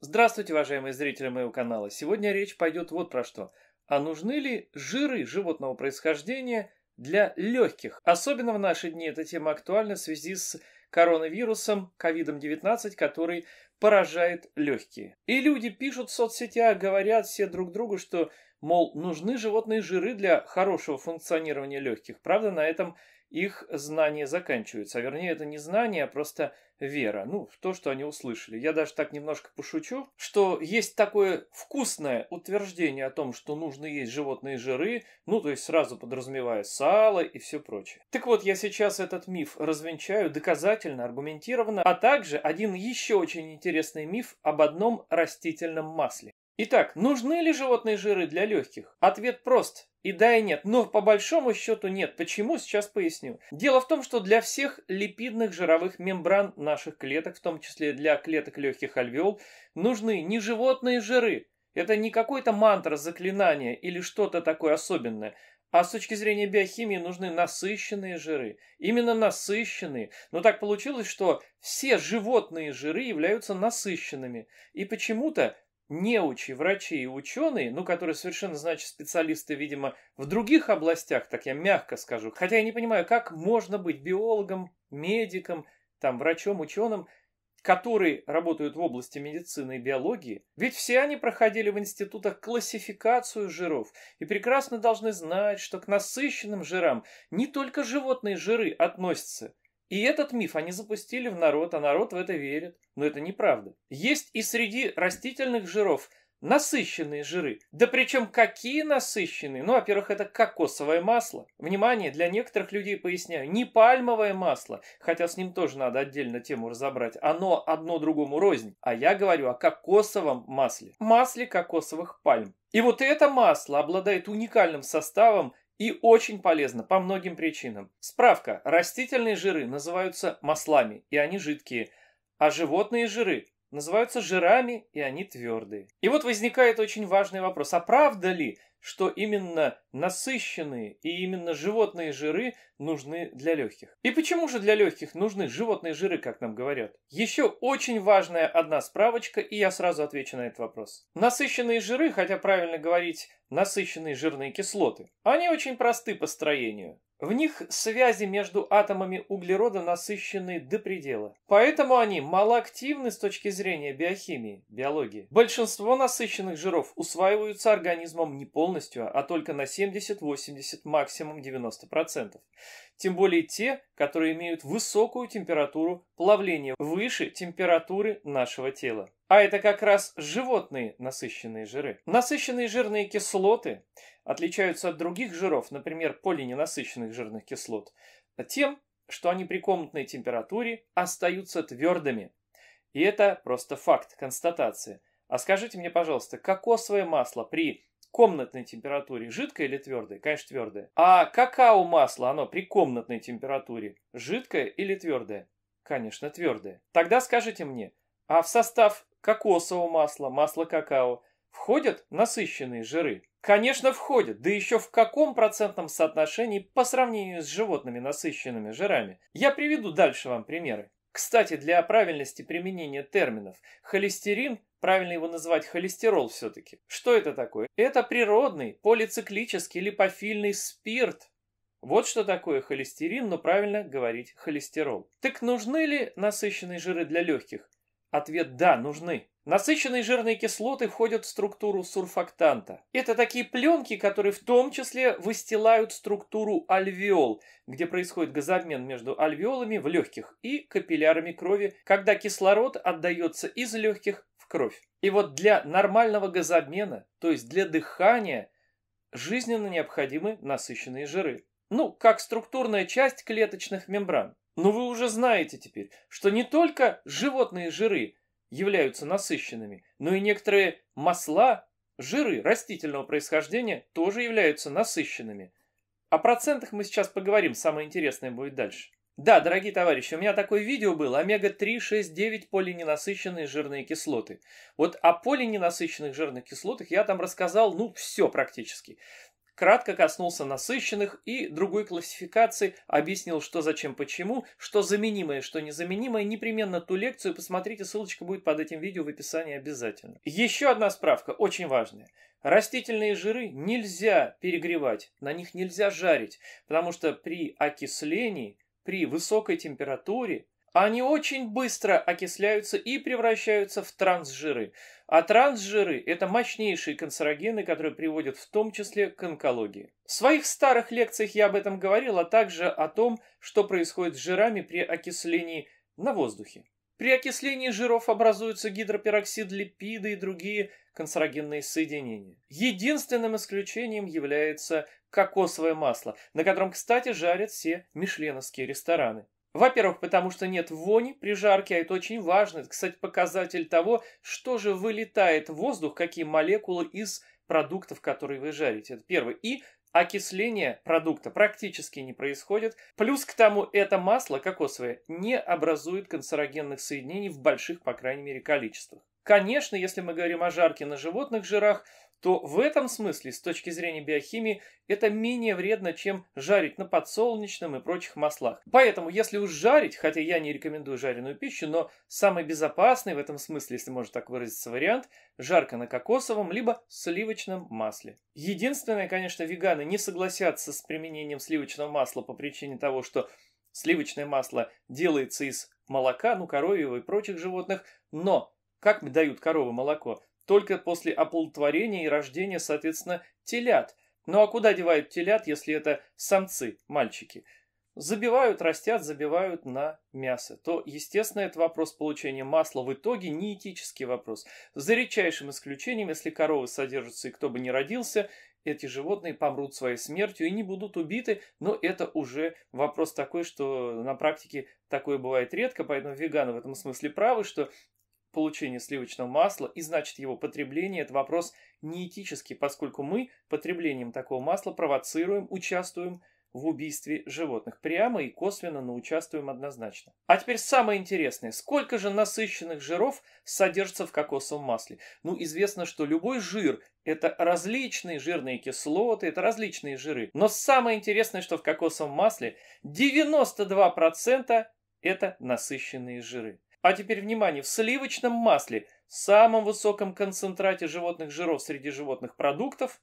Здравствуйте, уважаемые зрители моего канала. Сегодня речь пойдет вот про что. А нужны ли жиры животного происхождения для легких? Особенно в наши дни эта тема актуальна в связи с коронавирусом, COVID-19, который поражает легкие. И люди пишут в соцсетях, говорят все друг другу, что, мол, нужны животные жиры для хорошего функционирования легких. Правда, на этом их знания заканчиваются. А вернее, это не знание, а просто вера. Ну, в то, что они услышали. Я даже так немножко пошучу, что есть такое вкусное утверждение о том, что нужно есть животные жиры, ну, то есть сразу подразумевая сало и все прочее. Так вот, я сейчас этот миф развенчаю доказательно, аргументированно, а также один еще очень интересный миф об одном растительном масле. Итак, нужны ли животные жиры для легких? Ответ прост. И да, и нет. Но по большому счету нет. Почему? Сейчас поясню. Дело в том, что для всех липидных жировых мембран наших клеток, в том числе для клеток легких альвеол, нужны не животные жиры. Это не какой-то мантра, заклинание или что-то такое особенное. А с точки зрения биохимии нужны насыщенные жиры. Именно насыщенные. Но так получилось, что все животные жиры являются насыщенными. И почему-то неучи врачи и ученые, ну, которые совершенно, значит, специалисты, видимо, в других областях, так я мягко скажу. Хотя я не понимаю, как можно быть биологом, медиком, там, врачом, ученым, которые работают в области медицины и биологии, ведь все они проходили в институтах классификацию жиров и прекрасно должны знать, что к насыщенным жирам не только животные жиры относятся, и этот миф они запустили в народ, а народ в это верит. Но это неправда. Есть и среди растительных жиров насыщенные жиры. Да причем какие насыщенные? Ну, во-первых, это кокосовое масло. Внимание, для некоторых людей поясняю, не пальмовое масло, хотя с ним тоже надо отдельно тему разобрать. Оно одно другому рознь. А я говорю о кокосовом масле. Масле кокосовых пальм. И вот это масло обладает уникальным составом и очень полезно по многим причинам. Справка. Растительные жиры называются маслами, и они жидкие, а животные жиры называются жирами, и они твердые. И вот возникает очень важный вопрос. А правда ли, что именно насыщенные и именно животные жиры нужны для легких. И почему же для легких нужны животные жиры, как нам говорят? Еще очень важная одна справочка, и я сразу отвечу на этот вопрос. Насыщенные жиры, хотя правильно говорить насыщенные жирные кислоты, они очень просты по строению. В них связи между атомами углерода насыщены до предела. Поэтому они малоактивны с точки зрения биохимии, биологии. Большинство насыщенных жиров усваиваются организмом не полностью, а только на 70-80, максимум 90%. Тем более те, которые имеют высокую температуру плавления, выше температуры нашего тела. А это как раз животные насыщенные жиры. Насыщенные жирные кислоты отличаются от других жиров, например, полиненасыщенных жирных кислот, тем, что они при комнатной температуре остаются твердыми. И это просто факт, констатация. А скажите мне, пожалуйста, кокосовое масло при комнатной температуре жидкое или твердое? Конечно, твердое. А какао-масло, оно при комнатной температуре жидкое или твердое? Конечно, твердое. Тогда скажите мне, а в состав кокосового масла, масла какао. Входят насыщенные жиры? Конечно, входят, да еще в каком процентном соотношении по сравнению с животными насыщенными жирами. Я приведу дальше вам примеры. Кстати, для правильности применения терминов, холестерин, правильно его называть холестерол все-таки, что это такое? Это природный полициклический липофильный спирт. Вот что такое холестерин, но правильно говорить холестерол. Так нужны ли насыщенные жиры для легких? Ответ «да» нужны. Насыщенные жирные кислоты входят в структуру сурфактанта. Это такие пленки, которые в том числе выстилают структуру альвеол, где происходит газообмен между альвеолами в легких и капиллярами крови, когда кислород отдается из легких в кровь. И вот для нормального газообмена, то есть для дыхания, жизненно необходимы насыщенные жиры. Ну, как структурная часть клеточных мембран. Но вы уже знаете теперь, что не только животные жиры являются насыщенными, но и некоторые масла, жиры растительного происхождения тоже являются насыщенными. О процентах мы сейчас поговорим, самое интересное будет дальше. Да, дорогие товарищи, у меня такое видео было омега 3 6, 9 полиненасыщенные жирные кислоты. Вот о полиненасыщенных жирных кислотах я там рассказал, ну, все практически кратко коснулся насыщенных и другой классификации, объяснил, что зачем почему, что заменимое, что незаменимое, непременно ту лекцию посмотрите, ссылочка будет под этим видео в описании обязательно. Еще одна справка, очень важная. Растительные жиры нельзя перегревать, на них нельзя жарить, потому что при окислении, при высокой температуре они очень быстро окисляются и превращаются в трансжиры. А трансжиры – это мощнейшие канцерогены, которые приводят в том числе к онкологии. В своих старых лекциях я об этом говорил, а также о том, что происходит с жирами при окислении на воздухе. При окислении жиров образуются гидропероксид, липиды и другие канцерогенные соединения. Единственным исключением является кокосовое масло, на котором, кстати, жарят все мишленовские рестораны. Во-первых, потому что нет вони при жарке, а это очень важно. Это, кстати, показатель того, что же вылетает в воздух, какие молекулы из продуктов, которые вы жарите. Это первое. И окисление продукта практически не происходит. Плюс к тому, это масло кокосовое не образует канцерогенных соединений в больших, по крайней мере, количествах. Конечно, если мы говорим о жарке на животных жирах, то в этом смысле, с точки зрения биохимии, это менее вредно, чем жарить на подсолнечном и прочих маслах. Поэтому, если уж жарить, хотя я не рекомендую жареную пищу, но самый безопасный в этом смысле, если можно так выразиться, вариант – жарко на кокосовом либо сливочном масле. Единственное, конечно, веганы не согласятся с применением сливочного масла по причине того, что сливочное масло делается из молока, ну, коровьего и прочих животных, но как дают коровы молоко? только после оплодотворения и рождения, соответственно, телят. Ну а куда девают телят, если это самцы, мальчики? Забивают, растят, забивают на мясо. То, естественно, это вопрос получения масла в итоге не этический вопрос. За редчайшим исключением, если коровы содержатся и кто бы ни родился, эти животные помрут своей смертью и не будут убиты, но это уже вопрос такой, что на практике такое бывает редко, поэтому веганы в этом смысле правы, что получения сливочного масла и значит его потребление – это вопрос неэтический, поскольку мы потреблением такого масла провоцируем, участвуем в убийстве животных. Прямо и косвенно, но участвуем однозначно. А теперь самое интересное. Сколько же насыщенных жиров содержится в кокосовом масле? Ну, известно, что любой жир – это различные жирные кислоты, это различные жиры. Но самое интересное, что в кокосовом масле 92% – это насыщенные жиры. А теперь внимание, в сливочном масле, самом высоком концентрате животных жиров среди животных продуктов,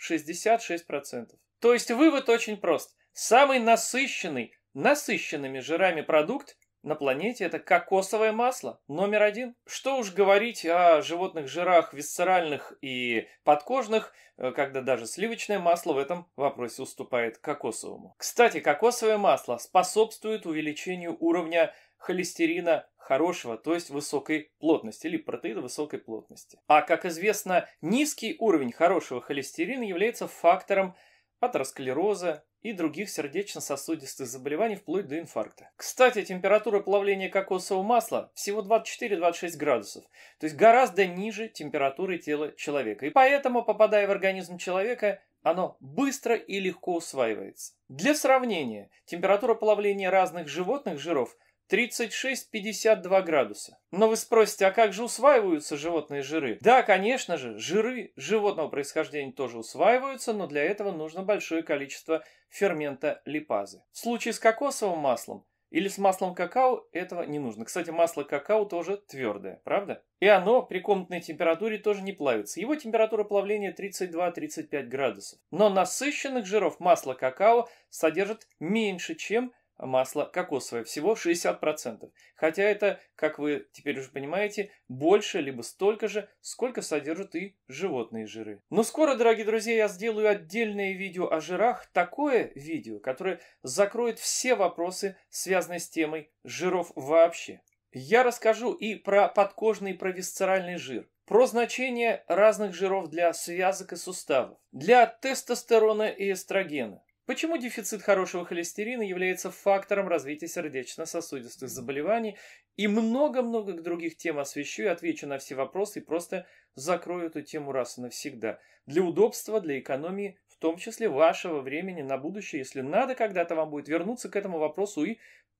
66%. То есть вывод очень прост. Самый насыщенный, насыщенными жирами продукт на планете это кокосовое масло, номер один. Что уж говорить о животных жирах висцеральных и подкожных, э, когда даже сливочное масло в этом вопросе уступает кокосовому. Кстати, кокосовое масло способствует увеличению уровня холестерина хорошего, то есть высокой плотности, или протеида высокой плотности. А, как известно, низкий уровень хорошего холестерина является фактором атеросклероза и других сердечно-сосудистых заболеваний вплоть до инфаркта. Кстати, температура плавления кокосового масла всего 24-26 градусов, то есть гораздо ниже температуры тела человека. И поэтому, попадая в организм человека, оно быстро и легко усваивается. Для сравнения, температура плавления разных животных жиров – 36-52 градуса. Но вы спросите, а как же усваиваются животные жиры? Да, конечно же, жиры животного происхождения тоже усваиваются, но для этого нужно большое количество фермента липазы. В случае с кокосовым маслом или с маслом какао этого не нужно. Кстати, масло какао тоже твердое, правда? И оно при комнатной температуре тоже не плавится. Его температура плавления 32-35 градусов. Но насыщенных жиров масло какао содержит меньше, чем масло кокосовое, всего 60%. Хотя это, как вы теперь уже понимаете, больше либо столько же, сколько содержат и животные жиры. Но скоро, дорогие друзья, я сделаю отдельное видео о жирах, такое видео, которое закроет все вопросы, связанные с темой жиров вообще. Я расскажу и про подкожный и про висцеральный жир, про значение разных жиров для связок и суставов, для тестостерона и эстрогена, Почему дефицит хорошего холестерина является фактором развития сердечно-сосудистых заболеваний и много-много других тем освещу и отвечу на все вопросы и просто закрою эту тему раз и навсегда. Для удобства, для экономии, в том числе вашего времени на будущее, если надо когда-то вам будет вернуться к этому вопросу и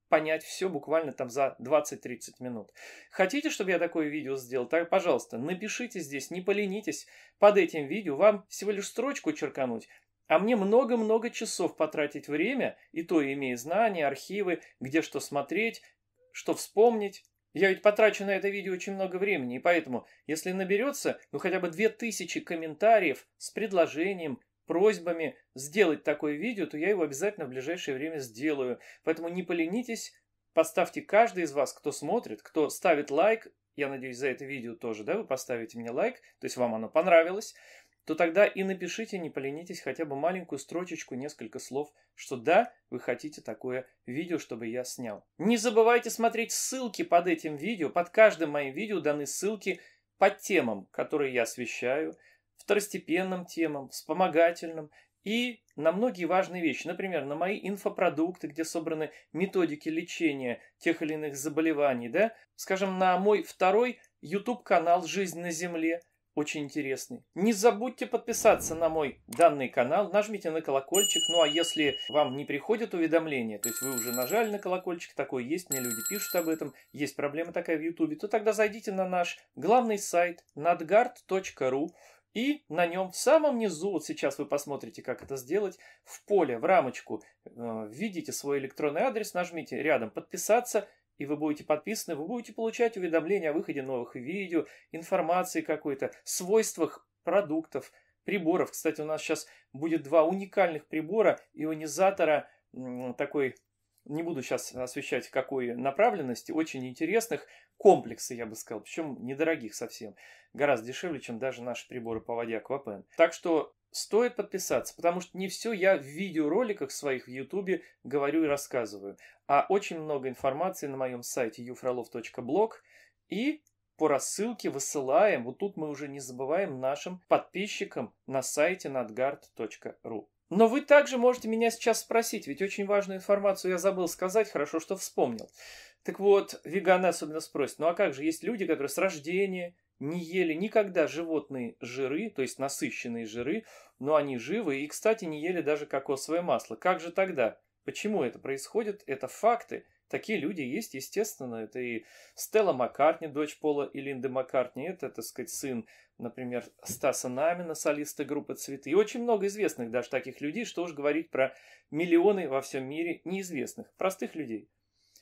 понять все буквально там за 20-30 минут. Хотите, чтобы я такое видео сделал? Так, пожалуйста, напишите здесь, не поленитесь под этим видео, вам всего лишь строчку черкануть, а мне много-много часов потратить время, и то имея знания, архивы, где что смотреть, что вспомнить. Я ведь потрачу на это видео очень много времени, и поэтому, если наберется, ну хотя бы две тысячи комментариев с предложением, просьбами сделать такое видео, то я его обязательно в ближайшее время сделаю. Поэтому не поленитесь, поставьте каждый из вас, кто смотрит, кто ставит лайк, я надеюсь, за это видео тоже, да, вы поставите мне лайк, то есть вам оно понравилось то тогда и напишите, не поленитесь, хотя бы маленькую строчечку, несколько слов, что да, вы хотите такое видео, чтобы я снял. Не забывайте смотреть ссылки под этим видео, под каждым моим видео даны ссылки по темам, которые я освещаю, второстепенным темам, вспомогательным и на многие важные вещи. Например, на мои инфопродукты, где собраны методики лечения тех или иных заболеваний, да? Скажем, на мой второй YouTube-канал «Жизнь на Земле», очень интересный. Не забудьте подписаться на мой данный канал, нажмите на колокольчик. Ну а если вам не приходят уведомления, то есть вы уже нажали на колокольчик, такое есть, мне люди пишут об этом, есть проблема такая в Ютубе, то тогда зайдите на наш главный сайт nadgard.ru и на нем в самом низу, вот сейчас вы посмотрите, как это сделать, в поле, в рамочку, э, введите свой электронный адрес, нажмите рядом «Подписаться», и вы будете подписаны, вы будете получать уведомления о выходе новых видео, информации какой-то, свойствах продуктов, приборов. Кстати, у нас сейчас будет два уникальных прибора ионизатора, такой, не буду сейчас освещать какой направленности, очень интересных, комплексы, я бы сказал, причем недорогих совсем, гораздо дешевле, чем даже наши приборы по воде Аквапен. Так что Стоит подписаться, потому что не все я в видеороликах своих в Ютубе говорю и рассказываю, а очень много информации на моем сайте youfrolov.blog и по рассылке высылаем, вот тут мы уже не забываем нашим подписчикам на сайте надгард.ру. Но вы также можете меня сейчас спросить, ведь очень важную информацию я забыл сказать, хорошо, что вспомнил. Так вот, веганы особенно спросят, ну а как же, есть люди, которые с рождения не ели никогда животные жиры, то есть насыщенные жиры, но они живы и, кстати, не ели даже кокосовое масло. Как же тогда? Почему это происходит? Это факты. Такие люди есть, естественно. Это и Стелла Маккартни, дочь Пола и Линды Маккартни. Это, так сказать, сын, например, Стаса Намина, солиста группы «Цветы». И очень много известных даже таких людей, что уж говорить про миллионы во всем мире неизвестных, простых людей.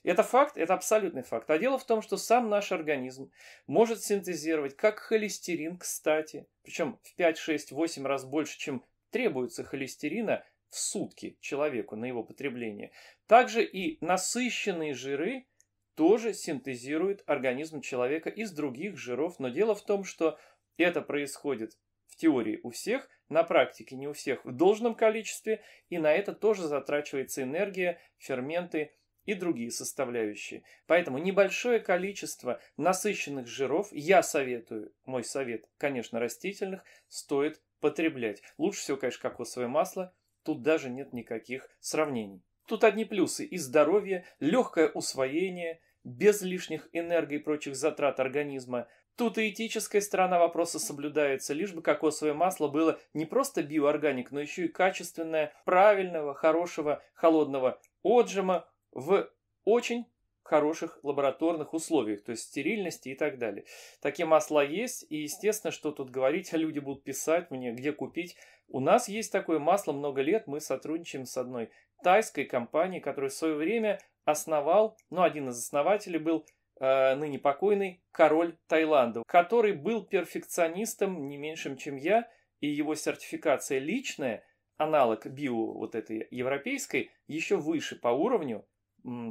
Это факт, это абсолютный факт. А дело в том, что сам наш организм может синтезировать как холестерин, кстати, причем в 5, 6, 8 раз больше, чем требуется холестерина в сутки человеку на его потребление. Также и насыщенные жиры тоже синтезирует организм человека из других жиров. Но дело в том, что это происходит в теории у всех, на практике не у всех в должном количестве, и на это тоже затрачивается энергия, ферменты – и другие составляющие. Поэтому небольшое количество насыщенных жиров, я советую, мой совет, конечно, растительных, стоит потреблять. Лучше всего, конечно, кокосовое масло, тут даже нет никаких сравнений. Тут одни плюсы и здоровье, легкое усвоение, без лишних энергий и прочих затрат организма. Тут и этическая сторона вопроса соблюдается, лишь бы кокосовое масло было не просто биоорганик, но еще и качественное, правильного, хорошего, холодного отжима, в очень хороших лабораторных условиях, то есть стерильности и так далее. Такие масла есть, и естественно, что тут говорить, а люди будут писать мне, где купить. У нас есть такое масло много лет, мы сотрудничаем с одной тайской компанией, которая в свое время основал, ну, один из основателей был э, ныне покойный король Таиланда, который был перфекционистом не меньшим, чем я, и его сертификация личная, аналог био вот этой европейской, еще выше по уровню,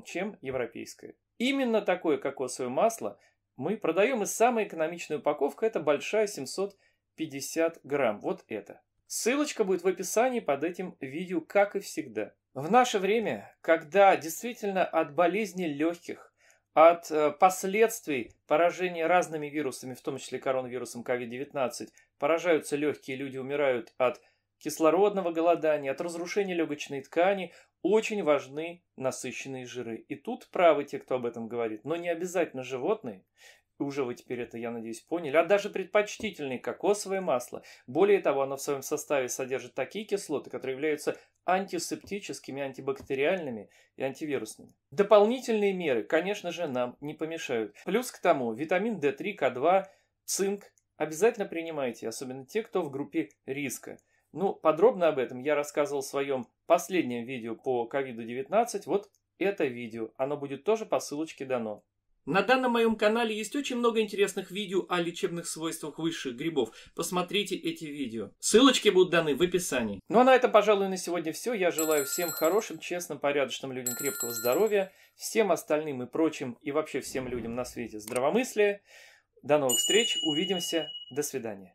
чем европейское. Именно такое кокосовое масло мы продаем, и самая экономичная упаковка – это большая 750 грамм, вот это. Ссылочка будет в описании под этим видео, как и всегда. В наше время, когда действительно от болезни легких, от э, последствий поражения разными вирусами, в том числе коронавирусом COVID-19, поражаются легкие, люди умирают от кислородного голодания, от разрушения легочной ткани очень важны насыщенные жиры. И тут правы те, кто об этом говорит, но не обязательно животные. Уже вы теперь это, я надеюсь, поняли. А даже предпочтительные кокосовое масло. Более того, оно в своем составе содержит такие кислоты, которые являются антисептическими, антибактериальными и антивирусными. Дополнительные меры, конечно же, нам не помешают. Плюс к тому, витамин D3, К2, цинк обязательно принимайте, особенно те, кто в группе риска. Ну, подробно об этом я рассказывал в своем последнем видео по COVID-19, вот это видео, оно будет тоже по ссылочке дано. На данном моем канале есть очень много интересных видео о лечебных свойствах высших грибов. Посмотрите эти видео. Ссылочки будут даны в описании. Ну а на этом, пожалуй, на сегодня все. Я желаю всем хорошим, честным, порядочным людям крепкого здоровья, всем остальным и прочим, и вообще всем людям на свете здравомыслия. До новых встреч, увидимся, до свидания.